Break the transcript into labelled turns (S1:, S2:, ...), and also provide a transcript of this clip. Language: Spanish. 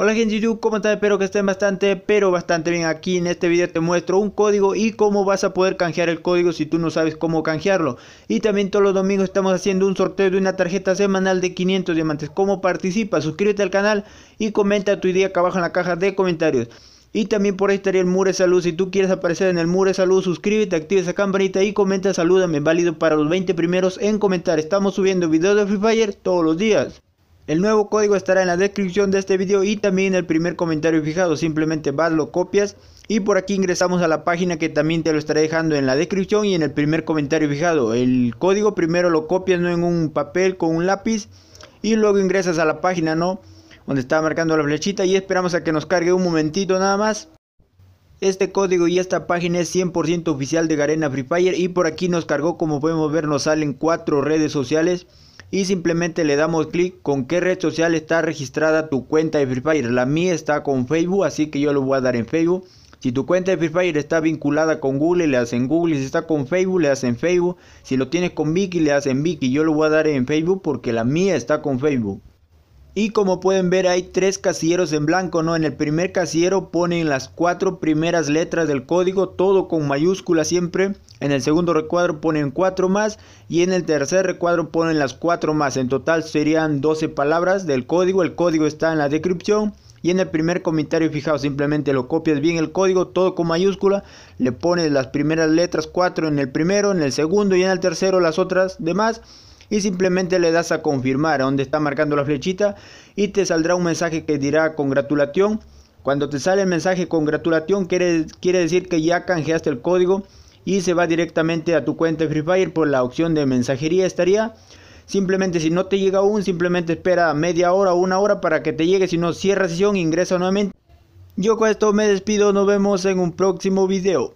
S1: Hola gente de YouTube, ¿cómo están? Espero que estén bastante, pero bastante bien. Aquí en este video te muestro un código y cómo vas a poder canjear el código si tú no sabes cómo canjearlo. Y también todos los domingos estamos haciendo un sorteo de una tarjeta semanal de 500 diamantes. ¿Cómo participas? Suscríbete al canal y comenta tu idea acá abajo en la caja de comentarios. Y también por ahí estaría el Mure salud. Si tú quieres aparecer en el muro salud, suscríbete, activa esa campanita y comenta salúdame. Válido para los 20 primeros en comentar. Estamos subiendo videos de Free Fire todos los días. El nuevo código estará en la descripción de este video y también en el primer comentario fijado. Simplemente vas, lo copias y por aquí ingresamos a la página que también te lo estaré dejando en la descripción y en el primer comentario fijado. El código primero lo copias ¿no? en un papel con un lápiz y luego ingresas a la página, ¿no? Donde está marcando la flechita y esperamos a que nos cargue un momentito nada más. Este código y esta página es 100% oficial de Garena Free Fire y por aquí nos cargó como podemos ver nos salen cuatro redes sociales y simplemente le damos clic con qué red social está registrada tu cuenta de Free Fire. La mía está con Facebook, así que yo lo voy a dar en Facebook. Si tu cuenta de Free Fire está vinculada con Google, le hacen Google. Si está con Facebook, le hacen Facebook. Si lo tienes con Vicky, le hacen Vicky. Yo lo voy a dar en Facebook porque la mía está con Facebook. Y como pueden ver hay tres casilleros en blanco, ¿no? En el primer casillero ponen las cuatro primeras letras del código, todo con mayúscula siempre. En el segundo recuadro ponen cuatro más y en el tercer recuadro ponen las cuatro más. En total serían 12 palabras del código, el código está en la descripción. Y en el primer comentario, fijaos, simplemente lo copias bien el código, todo con mayúscula, le pones las primeras letras, cuatro en el primero, en el segundo y en el tercero las otras demás y simplemente le das a confirmar a donde está marcando la flechita y te saldrá un mensaje que dirá congratulación. Cuando te sale el mensaje congratulación quiere, quiere decir que ya canjeaste el código y se va directamente a tu cuenta de Free Fire por la opción de mensajería estaría. Simplemente si no te llega aún, simplemente espera media hora o una hora para que te llegue. Si no, cierra sesión, ingresa nuevamente. Yo con esto me despido, nos vemos en un próximo video.